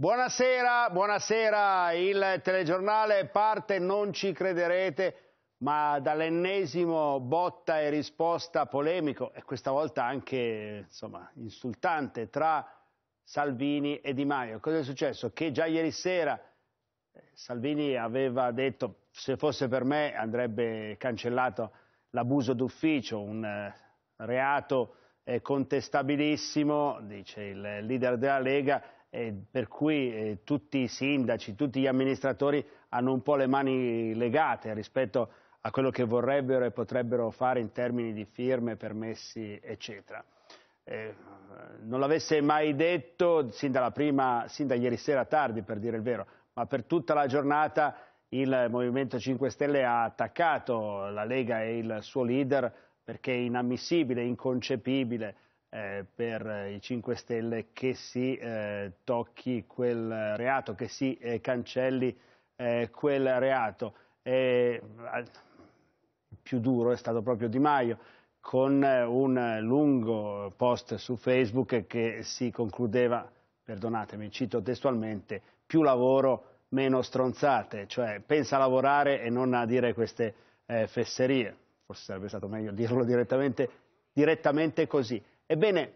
Buonasera, buonasera, il telegiornale parte, non ci crederete, ma dall'ennesimo botta e risposta polemico e questa volta anche insomma, insultante tra Salvini e Di Maio. Cosa è successo? Che già ieri sera eh, Salvini aveva detto se fosse per me andrebbe cancellato l'abuso d'ufficio, un eh, reato eh, contestabilissimo, dice il leader della Lega, eh, per cui eh, tutti i sindaci, tutti gli amministratori hanno un po' le mani legate rispetto a quello che vorrebbero e potrebbero fare in termini di firme, permessi, eccetera. Eh, non l'avesse mai detto sin, prima, sin da ieri sera tardi, per dire il vero, ma per tutta la giornata il Movimento 5 Stelle ha attaccato la Lega e il suo leader perché è inammissibile, inconcepibile, eh, per i 5 Stelle che si eh, tocchi quel reato, che si eh, cancelli eh, quel reato. E, eh, più duro è stato proprio Di Maio con eh, un lungo post su Facebook che si concludeva, perdonatemi, cito testualmente, più lavoro, meno stronzate, cioè pensa a lavorare e non a dire queste fesserie. Forse sarebbe stato meglio dirlo direttamente, direttamente così. Ebbene,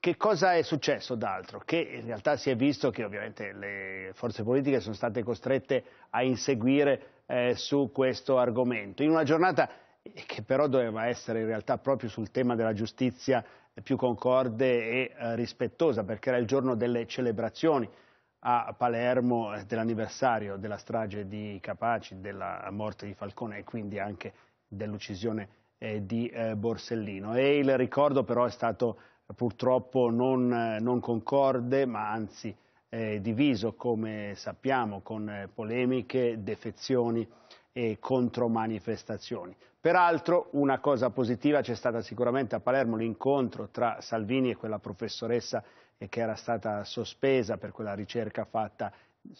che cosa è successo d'altro? Che in realtà si è visto che ovviamente le forze politiche sono state costrette a inseguire eh, su questo argomento. In una giornata eh, che però doveva essere in realtà proprio sul tema della giustizia eh, più concorde e eh, rispettosa, perché era il giorno delle celebrazioni a Palermo eh, dell'anniversario della strage di Capaci, della morte di Falcone e quindi anche dell'uccisione di eh, di eh, Borsellino. E il ricordo però è stato eh, purtroppo non, non concorde, ma anzi diviso, come sappiamo, con polemiche, defezioni e contromanifestazioni. Peraltro una cosa positiva c'è stata sicuramente a Palermo l'incontro tra Salvini e quella professoressa che era stata sospesa per quella ricerca fatta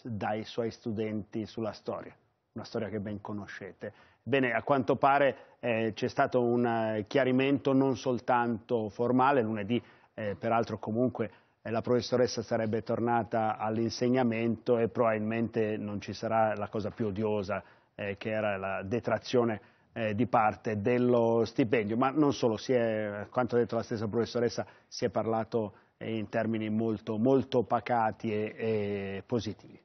dai suoi studenti sulla storia, una storia che ben conoscete. Bene, a quanto pare eh, c'è stato un eh, chiarimento non soltanto formale, lunedì eh, peraltro comunque eh, la professoressa sarebbe tornata all'insegnamento e probabilmente non ci sarà la cosa più odiosa eh, che era la detrazione eh, di parte dello stipendio, ma non solo, si è, quanto ha detto la stessa professoressa, si è parlato in termini molto, molto pacati e, e positivi.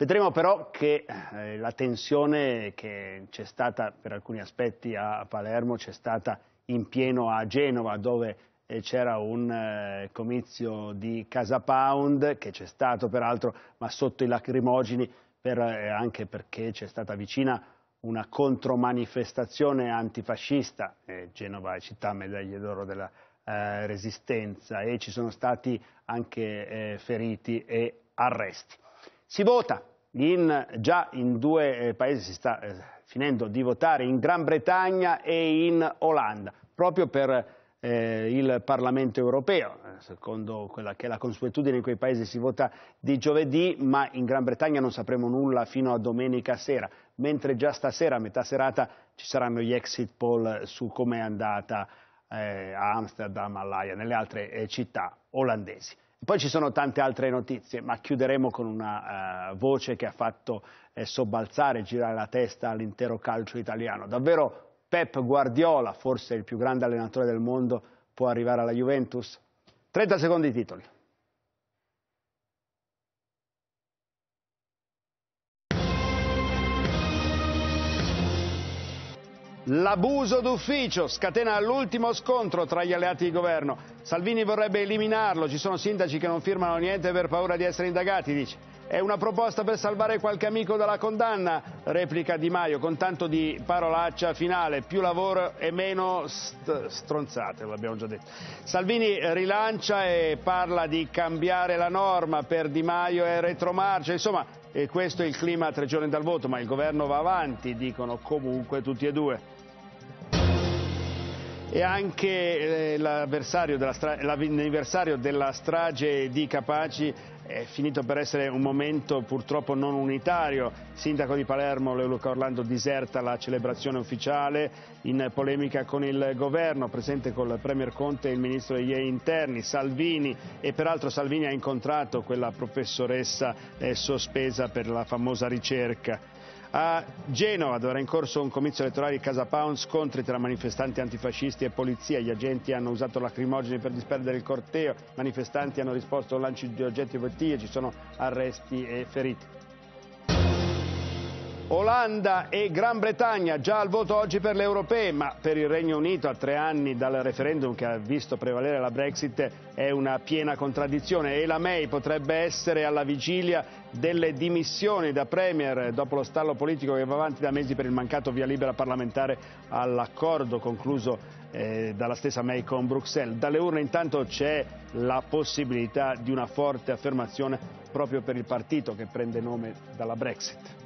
Vedremo però che eh, la tensione che c'è stata per alcuni aspetti a Palermo c'è stata in pieno a Genova dove eh, c'era un eh, comizio di Casa Pound che c'è stato peraltro ma sotto i lacrimogeni per, eh, anche perché c'è stata vicina una contromanifestazione antifascista, Genova è città medaglie d'oro della eh, resistenza e ci sono stati anche eh, feriti e arresti. Si vota, in, già in due eh, paesi si sta eh, finendo di votare, in Gran Bretagna e in Olanda, proprio per eh, il Parlamento europeo, eh, secondo quella che è la consuetudine in quei paesi si vota di giovedì, ma in Gran Bretagna non sapremo nulla fino a domenica sera, mentre già stasera, a metà serata, ci saranno gli exit poll su come è andata eh, a Amsterdam, a Laia, nelle altre eh, città olandesi. Poi ci sono tante altre notizie, ma chiuderemo con una uh, voce che ha fatto eh, sobbalzare, girare la testa all'intero calcio italiano. Davvero Pep Guardiola, forse il più grande allenatore del mondo, può arrivare alla Juventus? 30 secondi i titoli. L'abuso d'ufficio scatena l'ultimo scontro tra gli alleati di governo. Salvini vorrebbe eliminarlo, ci sono sindaci che non firmano niente per paura di essere indagati, dice. È una proposta per salvare qualche amico dalla condanna, replica Di Maio, con tanto di parolaccia finale, più lavoro e meno st stronzate, l'abbiamo già detto. Salvini rilancia e parla di cambiare la norma per Di Maio e retromarcia, insomma, e questo è il clima a tre giorni dal voto, ma il governo va avanti, dicono comunque tutti e due e anche eh, l'anniversario della, della strage di Capaci è finito per essere un momento purtroppo non unitario. Sindaco di Palermo Leoluca Orlando diserta la celebrazione ufficiale in polemica con il governo, presente col Premier Conte e il Ministro degli Interni, Salvini e peraltro Salvini ha incontrato quella professoressa eh, sospesa per la famosa ricerca. A Genova, dove era in corso un comizio elettorale di Casa Pound, scontri tra manifestanti antifascisti e polizia. Gli agenti hanno usato lacrimogeni per disperdere il corteo, manifestanti hanno risposto a lanci di oggetti e bottiglie, ci sono arresti e feriti. Olanda e Gran Bretagna già al voto oggi per le europee, ma per il Regno Unito a tre anni dal referendum che ha visto prevalere la Brexit è una piena contraddizione e la May potrebbe essere alla vigilia delle dimissioni da Premier dopo lo stallo politico che va avanti da mesi per il mancato via libera parlamentare all'accordo concluso eh, dalla stessa May con Bruxelles. Dalle urne intanto c'è la possibilità di una forte affermazione proprio per il partito che prende nome dalla Brexit.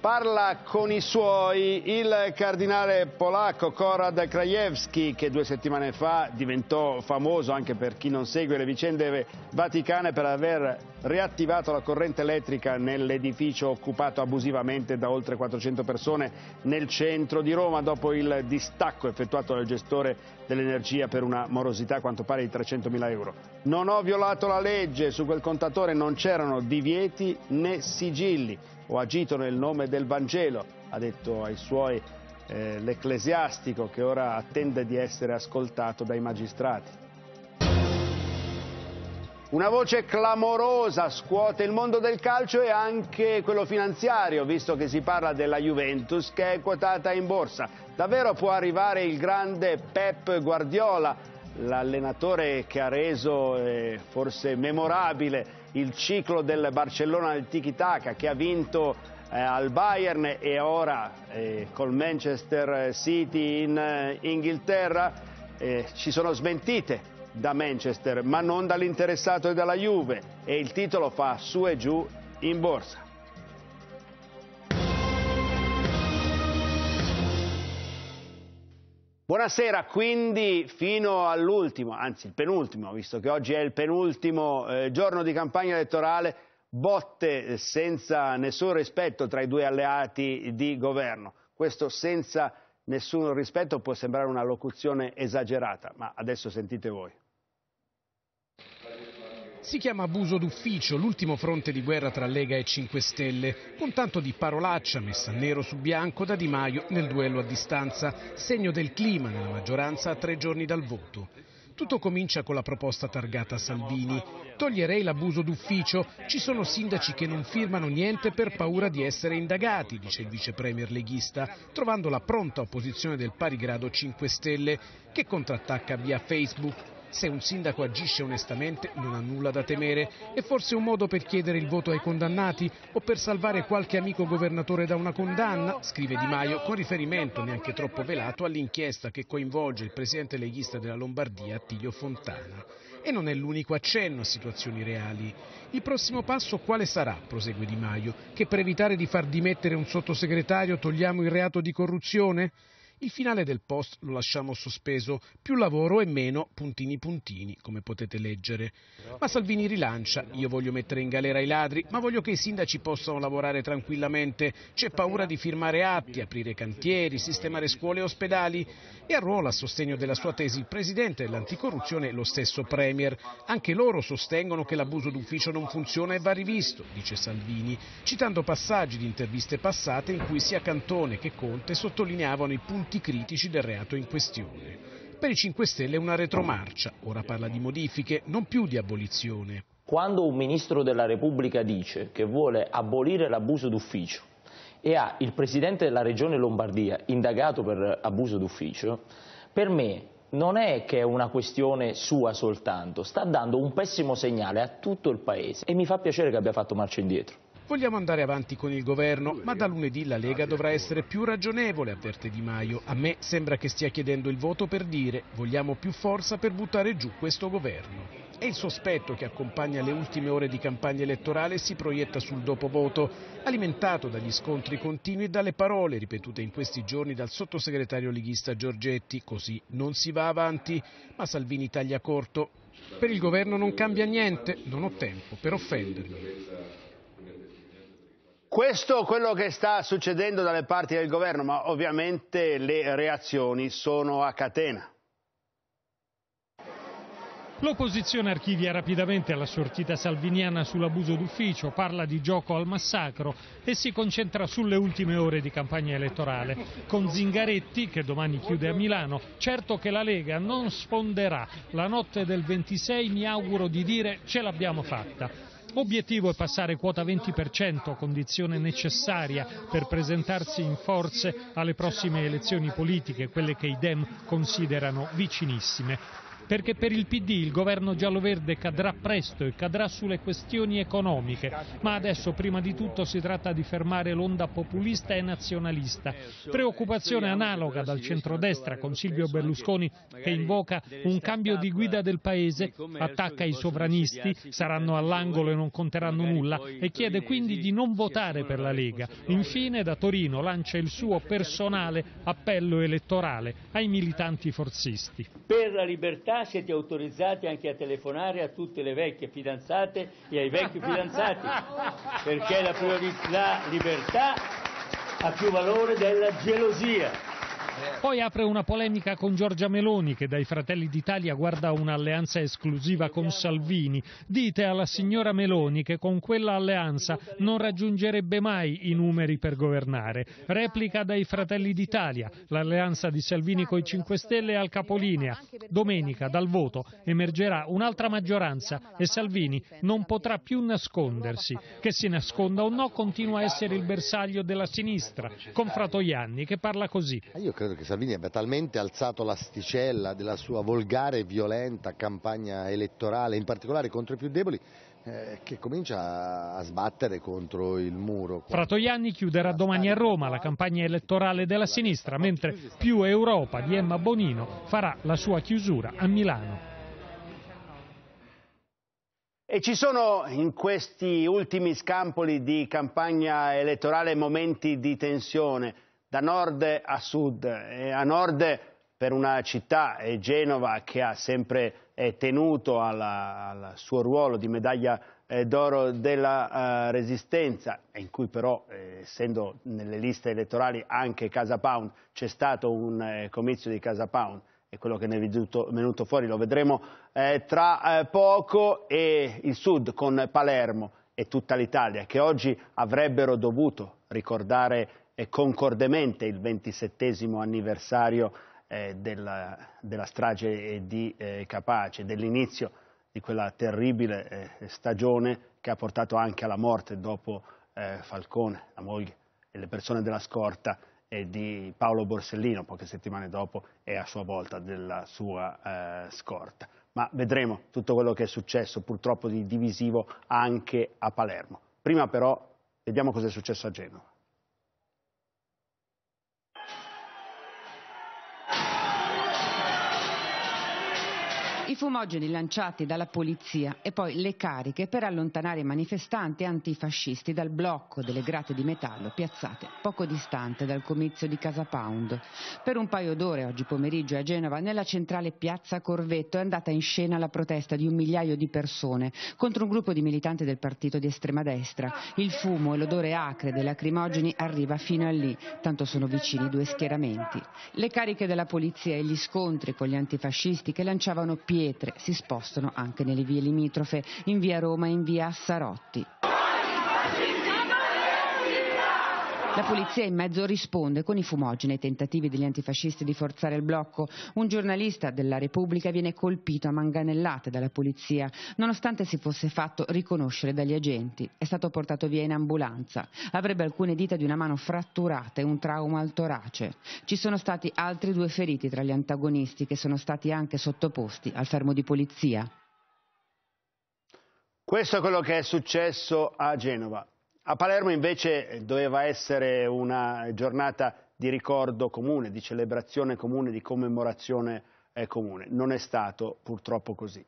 Parla con i suoi il cardinale polacco Korad Krajewski che due settimane fa diventò famoso anche per chi non segue le vicende vaticane per aver riattivato la corrente elettrica nell'edificio occupato abusivamente da oltre 400 persone nel centro di Roma dopo il distacco effettuato dal gestore dell'energia per una morosità a quanto pare di 300.000 euro. Non ho violato la legge, su quel contatore non c'erano divieti né sigilli ho agito nel nome del Vangelo, ha detto ai suoi eh, l'ecclesiastico che ora attende di essere ascoltato dai magistrati. Una voce clamorosa scuote il mondo del calcio e anche quello finanziario, visto che si parla della Juventus che è quotata in borsa. Davvero può arrivare il grande Pep Guardiola l'allenatore che ha reso eh, forse memorabile il ciclo del Barcellona del tiki-taka che ha vinto eh, al Bayern e ora eh, col Manchester City in eh, Inghilterra eh, ci sono smentite da Manchester ma non dall'interessato e dalla Juve e il titolo fa su e giù in borsa. Buonasera, quindi fino all'ultimo, anzi il penultimo, visto che oggi è il penultimo eh, giorno di campagna elettorale, botte senza nessun rispetto tra i due alleati di governo. Questo senza nessun rispetto può sembrare una locuzione esagerata, ma adesso sentite voi si chiama abuso d'ufficio l'ultimo fronte di guerra tra Lega e 5 Stelle, con tanto di parolaccia messa nero su bianco da Di Maio nel duello a distanza, segno del clima nella maggioranza a tre giorni dal voto. Tutto comincia con la proposta targata a Salvini. Toglierei l'abuso d'ufficio, ci sono sindaci che non firmano niente per paura di essere indagati, dice il vice premier leghista, trovando la pronta opposizione del pari grado 5 Stelle, che contrattacca via Facebook se un sindaco agisce onestamente non ha nulla da temere. È forse un modo per chiedere il voto ai condannati o per salvare qualche amico governatore da una condanna, scrive Di Maio, con riferimento neanche troppo velato all'inchiesta che coinvolge il presidente leghista della Lombardia, Attilio Fontana. E non è l'unico accenno a situazioni reali. Il prossimo passo quale sarà? prosegue Di Maio. Che per evitare di far dimettere un sottosegretario togliamo il reato di corruzione? Il finale del post lo lasciamo sospeso, più lavoro e meno puntini puntini, come potete leggere. Ma Salvini rilancia, io voglio mettere in galera i ladri, ma voglio che i sindaci possano lavorare tranquillamente, c'è paura di firmare atti, aprire cantieri, sistemare scuole e ospedali. E arruola a sostegno della sua tesi il presidente dell'anticorruzione e lo stesso Premier. Anche loro sostengono che l'abuso d'ufficio non funziona e va rivisto, dice Salvini, citando passaggi di interviste passate in cui sia Cantone che Conte sottolineavano i punti aspetti critici del reato in questione. Per i 5 Stelle è una retromarcia, ora parla di modifiche, non più di abolizione. Quando un ministro della Repubblica dice che vuole abolire l'abuso d'ufficio e ha il presidente della regione Lombardia indagato per abuso d'ufficio, per me non è che è una questione sua soltanto, sta dando un pessimo segnale a tutto il Paese e mi fa piacere che abbia fatto marcia indietro. Vogliamo andare avanti con il governo, ma da lunedì la Lega dovrà essere più ragionevole, avverte Di Maio. A me sembra che stia chiedendo il voto per dire vogliamo più forza per buttare giù questo governo. E il sospetto che accompagna le ultime ore di campagna elettorale si proietta sul dopo voto, alimentato dagli scontri continui e dalle parole ripetute in questi giorni dal sottosegretario leghista Giorgetti, così non si va avanti, ma Salvini taglia corto. Per il governo non cambia niente, non ho tempo per offenderlo. Questo è quello che sta succedendo dalle parti del governo, ma ovviamente le reazioni sono a catena. L'opposizione archivia rapidamente la sortita salviniana sull'abuso d'ufficio, parla di gioco al massacro e si concentra sulle ultime ore di campagna elettorale, con Zingaretti che domani chiude a Milano. Certo che la Lega non sfonderà. La notte del 26 mi auguro di dire ce l'abbiamo fatta. Obiettivo è passare quota 20%, condizione necessaria per presentarsi in forze alle prossime elezioni politiche, quelle che i Dem considerano vicinissime perché per il PD il governo giallo-verde cadrà presto e cadrà sulle questioni economiche, ma adesso prima di tutto si tratta di fermare l'onda populista e nazionalista. Preoccupazione analoga dal centrodestra con Silvio Berlusconi che invoca un cambio di guida del Paese, attacca i sovranisti, saranno all'angolo e non conteranno nulla e chiede quindi di non votare per la Lega. Infine da Torino lancia il suo personale appello elettorale ai militanti forzisti. Per la libertà siete autorizzati anche a telefonare a tutte le vecchie fidanzate e ai vecchi fidanzati, perché la, la libertà ha più valore della gelosia. Poi apre una polemica con Giorgia Meloni che dai Fratelli d'Italia guarda un'alleanza esclusiva con Salvini. Dite alla signora Meloni che con quella alleanza non raggiungerebbe mai i numeri per governare. Replica dai Fratelli d'Italia, l'alleanza di Salvini con i 5 Stelle è al capolinea. Domenica dal voto emergerà un'altra maggioranza e Salvini non potrà più nascondersi. Che si nasconda o no continua a essere il bersaglio della sinistra, con Fratoianni che parla così io credo che Salvini abbia talmente alzato l'asticella della sua volgare e violenta campagna elettorale, in particolare contro i più deboli, eh, che comincia a sbattere contro il muro. Fratoianni chiuderà domani a Roma la campagna elettorale della sinistra, mentre Più Europa di Emma Bonino farà la sua chiusura a Milano. E ci sono in questi ultimi scampoli di campagna elettorale momenti di tensione da nord a sud, e a nord per una città, Genova, che ha sempre tenuto alla, al suo ruolo di medaglia eh, d'oro della uh, resistenza, in cui però, eh, essendo nelle liste elettorali anche Casa Pound, c'è stato un eh, comizio di Casa Pound e quello che ne è venuto, venuto fuori lo vedremo eh, tra eh, poco, e il sud con Palermo e tutta l'Italia, che oggi avrebbero dovuto ricordare concordemente il 27 anniversario eh, della, della, strage di eh, Capace, dell'inizio di quella terribile eh, stagione che ha portato anche alla morte dopo eh, Falcone, la moglie e le persone della scorta eh, di Paolo Borsellino, poche settimane dopo e a sua volta della sua eh, scorta. Ma vedremo tutto quello che è successo purtroppo di divisivo anche a Palermo. Prima però vediamo cosa è successo a Genova. i fumogeni lanciati dalla polizia e poi le cariche per allontanare i manifestanti antifascisti dal blocco delle grate di metallo piazzate poco distante dal comizio di Casa Pound. Per un paio d'ore oggi pomeriggio a Genova, nella centrale piazza Corvetto, è andata in scena la protesta di un migliaio di persone contro un gruppo di militanti del partito di estrema destra. Il fumo e l'odore acre dei lacrimogeni arriva fino a lì, tanto sono vicini due schieramenti. Le cariche della polizia e gli scontri con gli antifascisti che lanciavano piedi pietre si spostano anche nelle vie limitrofe, in via Roma e in via Assarotti. La polizia in mezzo risponde con i fumogeni ai tentativi degli antifascisti di forzare il blocco. Un giornalista della Repubblica viene colpito a manganellate dalla polizia, nonostante si fosse fatto riconoscere dagli agenti. È stato portato via in ambulanza. Avrebbe alcune dita di una mano fratturate e un trauma al torace. Ci sono stati altri due feriti tra gli antagonisti che sono stati anche sottoposti al fermo di polizia. Questo è quello che è successo a Genova. A Palermo invece doveva essere una giornata di ricordo comune, di celebrazione comune, di commemorazione eh, comune. Non è stato purtroppo così.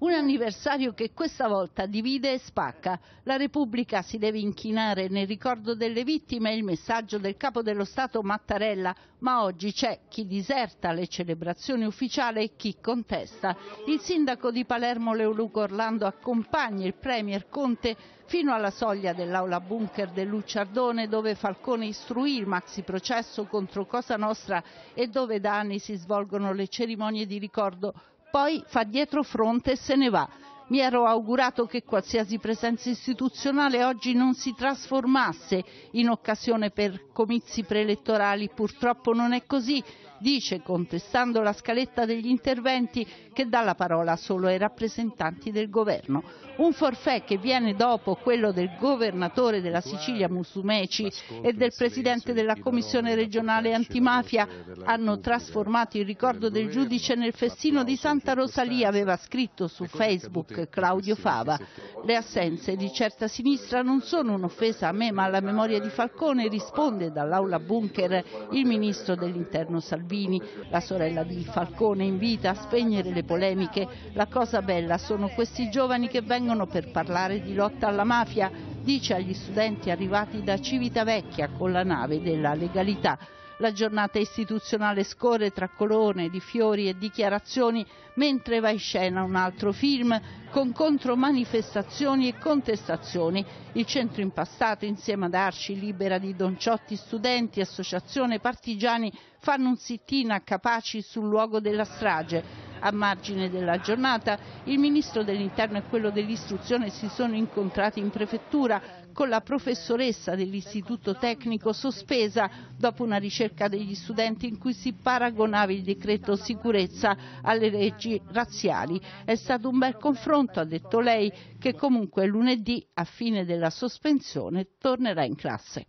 Un anniversario che questa volta divide e spacca. La Repubblica si deve inchinare nel ricordo delle vittime e il messaggio del capo dello Stato Mattarella, ma oggi c'è chi diserta le celebrazioni ufficiali e chi contesta. Il sindaco di Palermo Leoluco Orlando accompagna il premier Conte fino alla soglia dell'aula bunker del Lucciardone dove Falcone istruì il maxi processo contro Cosa Nostra e dove da anni si svolgono le cerimonie di ricordo poi fa dietro fronte e se ne va. Mi ero augurato che qualsiasi presenza istituzionale oggi non si trasformasse in occasione per comizi preelettorali, purtroppo non è così. Dice, contestando la scaletta degli interventi, che dà la parola solo ai rappresentanti del governo un forfè che viene dopo quello del governatore della Sicilia Musumeci e del presidente della commissione regionale antimafia hanno trasformato il ricordo del giudice nel festino di Santa Rosalia, aveva scritto su Facebook Claudio Fava. Le assenze di certa sinistra non sono un'offesa a me ma alla memoria di Falcone, risponde dall'aula bunker il ministro dell'interno Salvini. La sorella di Falcone invita a spegnere le polemiche. La cosa bella sono questi giovani che vengono vengono per parlare di lotta alla mafia, dice agli studenti arrivati da Civitavecchia con la nave della legalità. La giornata istituzionale scorre tra colonne di fiori e dichiarazioni mentre va in scena un altro film con contromanifestazioni e contestazioni. Il centro impastato insieme ad Arci, Libera di Donciotti, studenti, associazione, partigiani fanno un sit-in a Capaci sul luogo della strage. A margine della giornata il Ministro dell'Interno e quello dell'Istruzione si sono incontrati in prefettura con la professoressa dell'Istituto Tecnico sospesa dopo una ricerca degli studenti in cui si paragonava il decreto sicurezza alle leggi razziali. È stato un bel confronto, ha detto lei, che comunque lunedì, a fine della sospensione, tornerà in classe.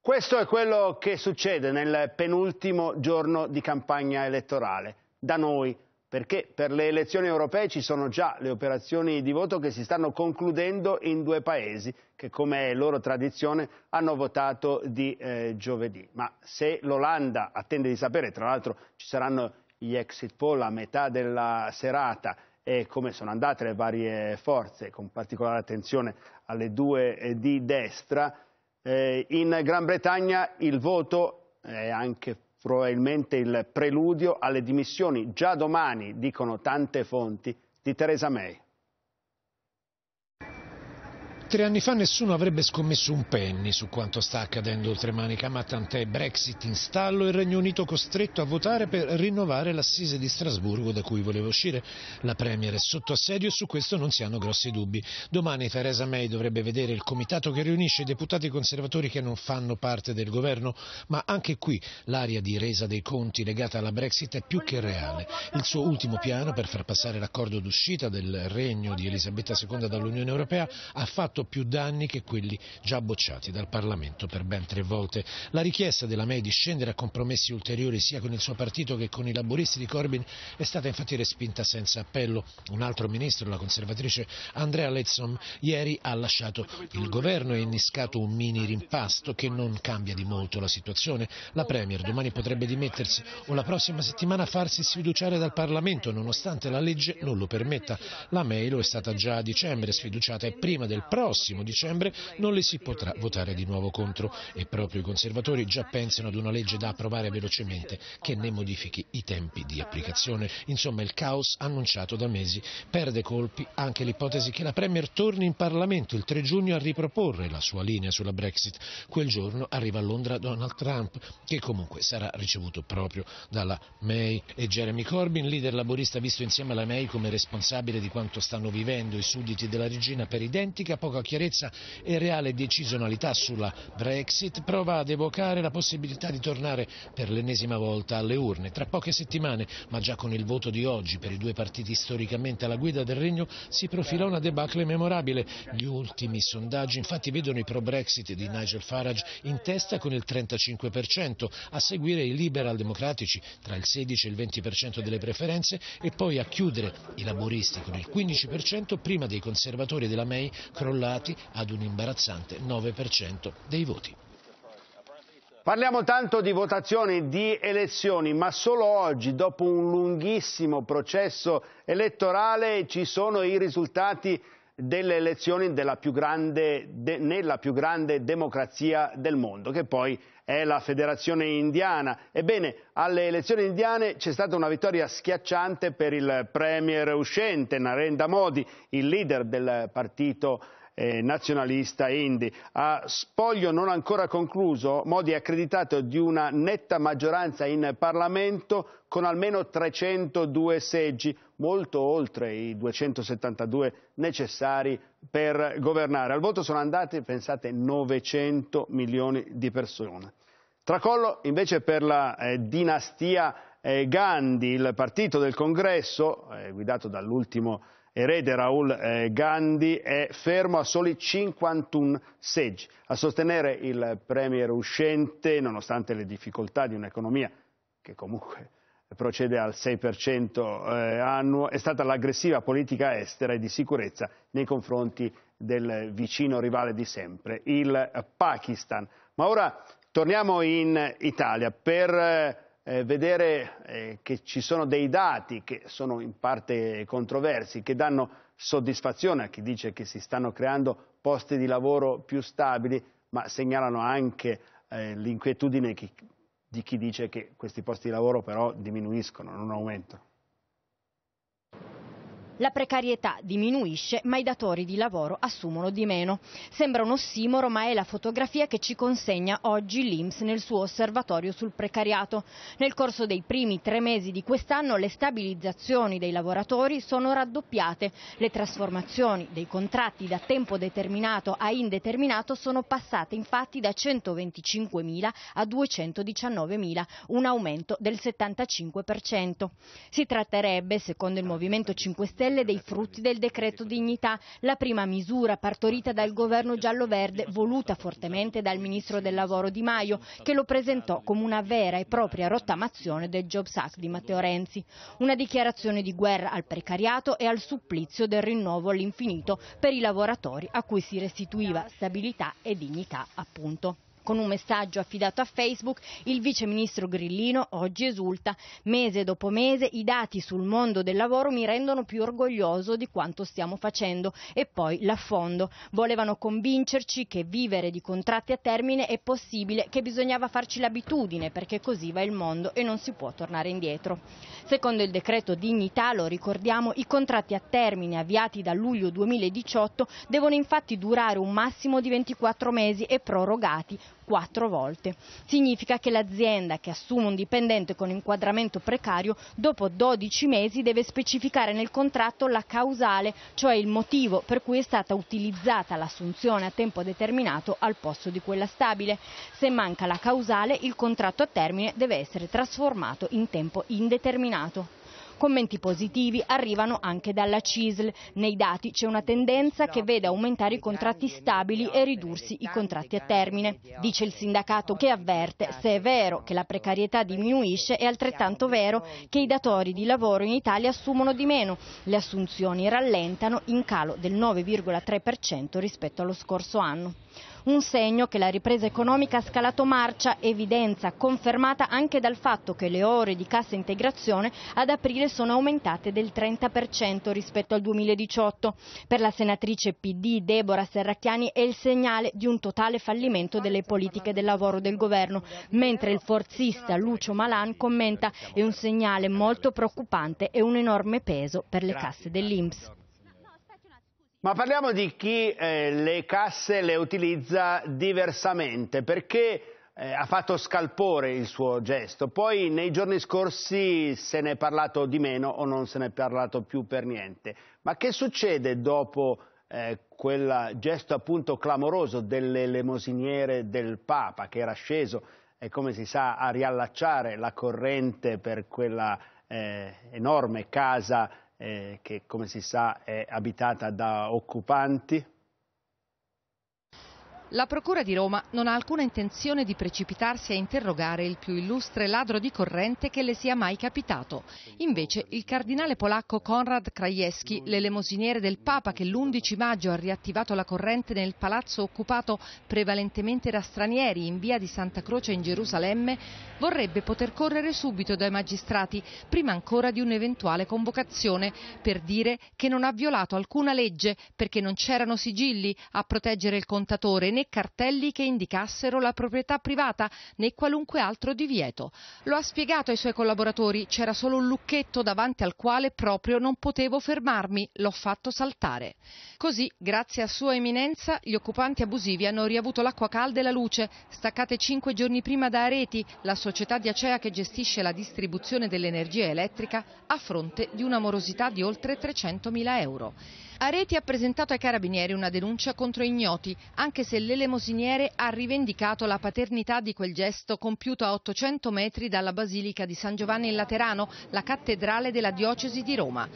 Questo è quello che succede nel penultimo giorno di campagna elettorale da noi, perché per le elezioni europee ci sono già le operazioni di voto che si stanno concludendo in due paesi che, come è loro tradizione, hanno votato di eh, giovedì. Ma se l'Olanda attende di sapere, tra l'altro ci saranno gli exit poll a metà della serata e come sono andate le varie forze, con particolare attenzione alle due eh, di destra, eh, in Gran Bretagna il voto è anche probabilmente il preludio alle dimissioni, già domani, dicono tante fonti, di Theresa May tre anni fa nessuno avrebbe scommesso un penny su quanto sta accadendo oltre Manica, ma tant'è Brexit in stallo e il Regno Unito costretto a votare per rinnovare l'assise di Strasburgo da cui voleva uscire. La Premier è sotto assedio e su questo non si hanno grossi dubbi. Domani Theresa May dovrebbe vedere il comitato che riunisce i deputati conservatori che non fanno parte del governo, ma anche qui l'aria di resa dei conti legata alla Brexit è più che reale. Il suo ultimo piano per far passare l'accordo d'uscita del Regno di Elisabetta II dall'Unione Europea ha fatto più danni che quelli già bocciati dal Parlamento per ben tre volte. La richiesta della May di scendere a compromessi ulteriori sia con il suo partito che con i laboristi di Corbyn è stata infatti respinta senza appello. Un altro ministro, la conservatrice Andrea Lezzom, ieri ha lasciato il governo e innescato un mini rimpasto che non cambia di molto la situazione. La Premier domani potrebbe dimettersi o la prossima settimana farsi sfiduciare dal Parlamento nonostante la legge non lo permetta. La May lo è stata già a dicembre sfiduciata e prima del prossimo prossimo dicembre non le si potrà votare di nuovo contro e proprio i conservatori già pensano ad una legge da approvare velocemente che ne modifichi i tempi di applicazione. Insomma il caos annunciato da mesi perde colpi anche l'ipotesi che la Premier torni in Parlamento il 3 giugno a riproporre la sua linea sulla Brexit. Quel giorno arriva a Londra Donald Trump che comunque sarà ricevuto proprio dalla May e Jeremy Corbyn, leader laborista visto insieme alla May come responsabile di quanto stanno vivendo i sudditi della regina per identica poca poca chiarezza e reale decisionalità sulla Brexit prova ad evocare la possibilità di tornare per l'ennesima volta alle urne. Tra poche settimane, ma già con il voto di oggi per i due partiti storicamente alla guida del Regno, si profila una debacle memorabile. Gli ultimi sondaggi infatti vedono i pro-Brexit di Nigel Farage in testa con il 35%, a seguire i liberal democratici tra il 16 e il 20% delle preferenze e poi a chiudere i laboristi con il 15% prima dei conservatori della May crollati vincolati ad un imbarazzante 9% dei voti. Parliamo tanto di votazioni, di elezioni, ma solo oggi, dopo un lunghissimo processo elettorale, ci sono i risultati delle elezioni più grande, de, nella più grande democrazia del mondo, che poi è la Federazione Indiana. Ebbene, alle elezioni indiane c'è stata una vittoria schiacciante per il premier uscente, Narendra Modi, il leader del partito eh, nazionalista Endi. A spoglio non ancora concluso, Modi è accreditato di una netta maggioranza in Parlamento con almeno 302 seggi, molto oltre i 272 necessari per governare. Al voto sono andate, pensate, 900 milioni di persone. Tracollo invece per la eh, dinastia eh, Gandhi, il partito del congresso, eh, guidato dall'ultimo erede Raul eh, Gandhi, è fermo a soli 51 seggi. A sostenere il premier uscente, nonostante le difficoltà di un'economia che comunque procede al 6% eh, annuo, è stata l'aggressiva politica estera e di sicurezza nei confronti del vicino rivale di sempre, il Pakistan. Ma ora torniamo in Italia per eh, eh, vedere eh, che ci sono dei dati che sono in parte controversi, che danno soddisfazione a chi dice che si stanno creando posti di lavoro più stabili, ma segnalano anche eh, l'inquietudine di chi dice che questi posti di lavoro però diminuiscono, non aumentano. La precarietà diminuisce ma i datori di lavoro assumono di meno. Sembra un ossimoro ma è la fotografia che ci consegna oggi l'Inps nel suo osservatorio sul precariato. Nel corso dei primi tre mesi di quest'anno le stabilizzazioni dei lavoratori sono raddoppiate, le trasformazioni dei contratti da tempo determinato a indeterminato sono passate infatti da 125.000 a 219.000, un aumento del 75%. Si tratterebbe, secondo il Movimento 5 Stelle, cartelle dei frutti del decreto dignità, la prima misura partorita dal governo giallo-verde voluta fortemente dal ministro del lavoro Di Maio, che lo presentò come una vera e propria rottamazione del Jobs Act di Matteo Renzi. Una dichiarazione di guerra al precariato e al supplizio del rinnovo all'infinito per i lavoratori a cui si restituiva stabilità e dignità, appunto. Con un messaggio affidato a Facebook, il vice ministro Grillino oggi esulta. Mese dopo mese i dati sul mondo del lavoro mi rendono più orgoglioso di quanto stiamo facendo. E poi l'affondo. Volevano convincerci che vivere di contratti a termine è possibile, che bisognava farci l'abitudine perché così va il mondo e non si può tornare indietro. Secondo il decreto dignità, lo ricordiamo, i contratti a termine avviati da luglio 2018 devono infatti durare un massimo di 24 mesi e prorogati quattro volte. Significa che l'azienda che assume un dipendente con inquadramento precario dopo 12 mesi deve specificare nel contratto la causale, cioè il motivo per cui è stata utilizzata l'assunzione a tempo determinato al posto di quella stabile. Se manca la causale, il contratto a termine deve essere trasformato in tempo indeterminato. Commenti positivi arrivano anche dalla CISL. Nei dati c'è una tendenza che vede aumentare i contratti stabili e ridursi i contratti a termine. Dice il sindacato che avverte se è vero che la precarietà diminuisce è altrettanto vero che i datori di lavoro in Italia assumono di meno. Le assunzioni rallentano in calo del 9,3% rispetto allo scorso anno. Un segno che la ripresa economica ha scalato marcia, evidenza confermata anche dal fatto che le ore di cassa integrazione ad aprile sono aumentate del 30% rispetto al 2018. Per la senatrice PD Deborah Serracchiani è il segnale di un totale fallimento delle politiche del lavoro del governo, mentre il forzista Lucio Malan commenta è un segnale molto preoccupante e un enorme peso per le casse dell'Inps. Ma parliamo di chi eh, le casse le utilizza diversamente, perché eh, ha fatto scalpore il suo gesto. Poi nei giorni scorsi se ne è parlato di meno o non se ne è parlato più per niente. Ma che succede dopo eh, quel gesto appunto clamoroso delle dell'elemosiniere del Papa che era sceso e come si sa a riallacciare la corrente per quella eh, enorme casa eh, che come si sa è abitata da occupanti la Procura di Roma non ha alcuna intenzione di precipitarsi a interrogare il più illustre ladro di corrente che le sia mai capitato. Invece il cardinale polacco Konrad Krajewski, l'elemosiniere del Papa che l'11 maggio ha riattivato la corrente nel palazzo occupato prevalentemente da stranieri in via di Santa Croce in Gerusalemme, vorrebbe poter correre subito dai magistrati, prima ancora di un'eventuale convocazione, per dire che non ha violato alcuna legge perché non c'erano sigilli a proteggere il contatore né cartelli che indicassero la proprietà privata né qualunque altro divieto. Lo ha spiegato ai suoi collaboratori, c'era solo un lucchetto davanti al quale proprio non potevo fermarmi, l'ho fatto saltare. Così, grazie a sua eminenza, gli occupanti abusivi hanno riavuto l'acqua calda e la luce, staccate cinque giorni prima da Areti, la società di Acea che gestisce la distribuzione dell'energia elettrica, a fronte di una morosità di oltre 300.000 euro. Areti ha presentato ai carabinieri una denuncia contro ignoti, anche se l'elemosiniere ha rivendicato la paternità di quel gesto compiuto a 800 metri dalla Basilica di San Giovanni in Laterano, la cattedrale della diocesi di Roma.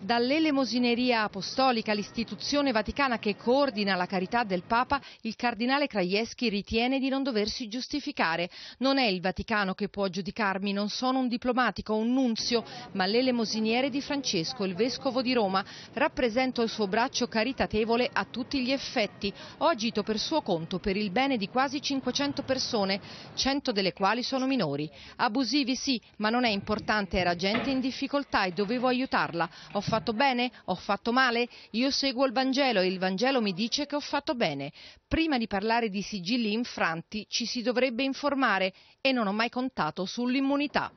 Dall'elemosineria apostolica, l'istituzione vaticana che coordina la carità del Papa, il cardinale Krajewski ritiene di non doversi giustificare. Non è il Vaticano che può giudicarmi, non sono un diplomatico, un nunzio, ma l'elemosiniere di Francesco, il vescovo di Roma. Rappresento il suo braccio caritatevole a tutti gli effetti. Ho agito per suo conto per il bene di quasi 500 persone, 100 delle quali sono minori. Abusivi sì, ma non è importante, era gente in difficoltà e dovevo aiutarla. Ho fatto bene? Ho fatto male? Io seguo il Vangelo e il Vangelo mi dice che ho fatto bene. Prima di parlare di sigilli infranti ci si dovrebbe informare e non ho mai contato sull'immunità.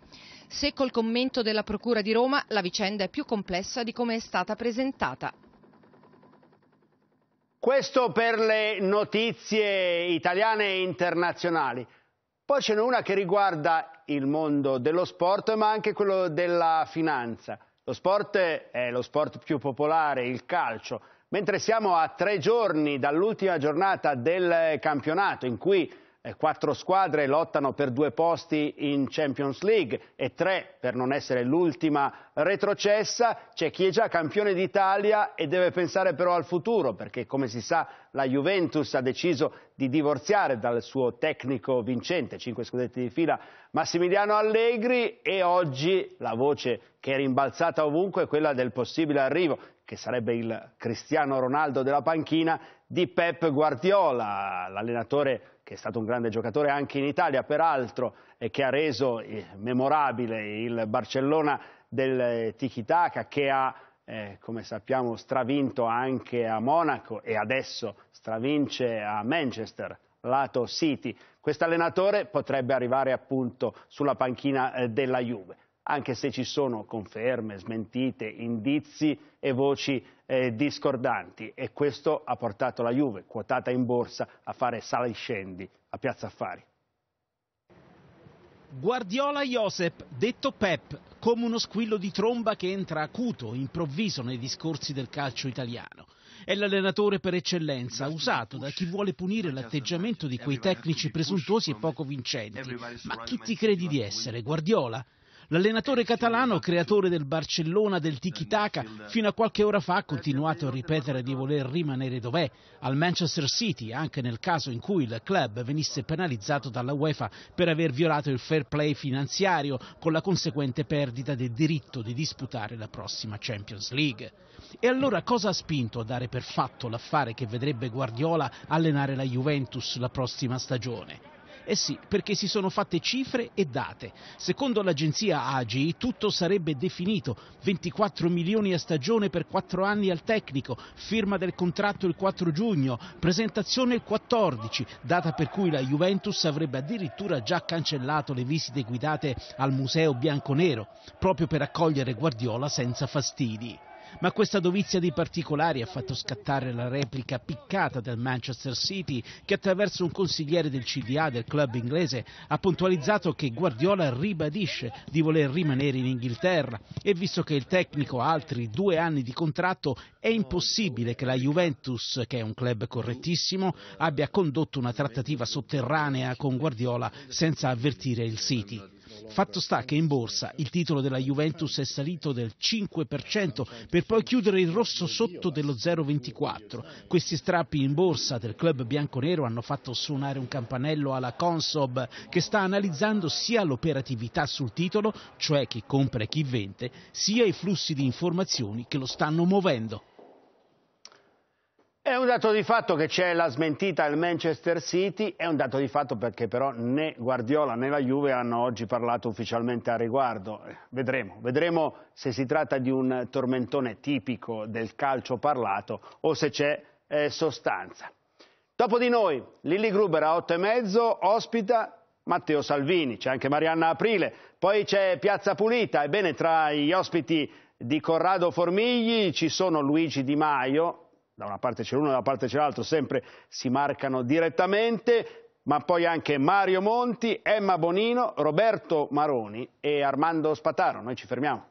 Se col commento della Procura di Roma la vicenda è più complessa di come è stata presentata. Questo per le notizie italiane e internazionali. Poi ce n'è una che riguarda il mondo dello sport ma anche quello della finanza. Lo sport è lo sport più popolare, il calcio, mentre siamo a tre giorni dall'ultima giornata del campionato in cui eh, quattro squadre lottano per due posti in Champions League e tre per non essere l'ultima retrocessa, c'è chi è già campione d'Italia e deve pensare però al futuro perché come si sa la Juventus ha deciso di divorziare dal suo tecnico vincente, cinque scudetti di fila, Massimiliano Allegri e oggi la voce che è rimbalzata ovunque è quella del possibile arrivo che sarebbe il Cristiano Ronaldo della panchina di Pep Guardiola, l'allenatore che è stato un grande giocatore anche in Italia, peraltro, e che ha reso eh, memorabile il Barcellona del eh, Tiki-Taka, che ha, eh, come sappiamo, stravinto anche a Monaco e adesso stravince a Manchester, lato City. Quest'allenatore potrebbe arrivare appunto sulla panchina eh, della Juve anche se ci sono conferme, smentite, indizi e voci eh, discordanti e questo ha portato la Juve, quotata in borsa, a fare sala e scendi a Piazza Affari. Guardiola Josep, detto Pep, come uno squillo di tromba che entra acuto, improvviso nei discorsi del calcio italiano. È l'allenatore per eccellenza, usato da chi vuole punire l'atteggiamento di quei tecnici presuntuosi e poco vincenti. Ma chi ti credi di essere, Guardiola? L'allenatore catalano, creatore del Barcellona del tiki-taka, fino a qualche ora fa ha continuato a ripetere di voler rimanere dov'è, al Manchester City, anche nel caso in cui il club venisse penalizzato dalla UEFA per aver violato il fair play finanziario, con la conseguente perdita del diritto di disputare la prossima Champions League. E allora cosa ha spinto a dare per fatto l'affare che vedrebbe Guardiola allenare la Juventus la prossima stagione? Eh sì, perché si sono fatte cifre e date. Secondo l'agenzia AGI tutto sarebbe definito. 24 milioni a stagione per 4 anni al tecnico, firma del contratto il 4 giugno, presentazione il 14, data per cui la Juventus avrebbe addirittura già cancellato le visite guidate al Museo Bianconero, proprio per accogliere Guardiola senza fastidi ma questa dovizia di particolari ha fatto scattare la replica piccata del Manchester City che attraverso un consigliere del CDA del club inglese ha puntualizzato che Guardiola ribadisce di voler rimanere in Inghilterra e visto che il tecnico ha altri due anni di contratto è impossibile che la Juventus, che è un club correttissimo, abbia condotto una trattativa sotterranea con Guardiola senza avvertire il City. Fatto sta che in borsa il titolo della Juventus è salito del 5% per poi chiudere il rosso sotto dello 0,24. Questi strappi in borsa del club bianconero hanno fatto suonare un campanello alla Consob che sta analizzando sia l'operatività sul titolo, cioè chi compra e chi vende, sia i flussi di informazioni che lo stanno muovendo. È un dato di fatto che c'è la smentita al Manchester City, è un dato di fatto perché però né Guardiola né la Juve hanno oggi parlato ufficialmente a riguardo. Vedremo, vedremo se si tratta di un tormentone tipico del calcio parlato o se c'è eh, sostanza. Dopo di noi, Lilli Gruber a 8 e mezzo, ospita Matteo Salvini, c'è anche Marianna Aprile, poi c'è Piazza Pulita, ebbene tra gli ospiti di Corrado Formigli ci sono Luigi Di Maio, da una parte c'è l'uno e da una parte c'è l'altro, sempre si marcano direttamente, ma poi anche Mario Monti, Emma Bonino, Roberto Maroni e Armando Spataro. Noi ci fermiamo.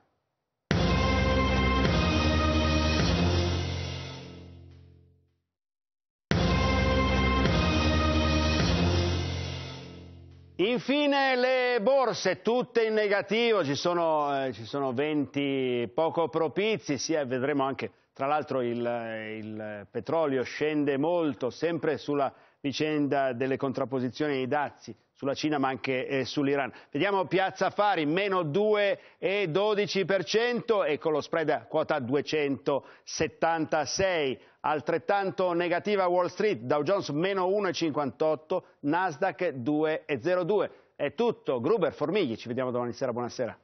Infine le borse, tutte in negativo, ci sono, eh, ci sono venti poco propizi, sì, eh, vedremo anche tra l'altro il, il, petrolio scende molto, sempre sulla vicenda delle contrapposizioni dei dazi sulla Cina ma anche eh, sull'Iran. Vediamo Piazza Affari, meno 2,12% e con lo spread a quota 276. Altrettanto negativa Wall Street, Dow Jones meno 1,58, Nasdaq 2,02. È tutto, Gruber, Formigli, ci vediamo domani sera, buonasera.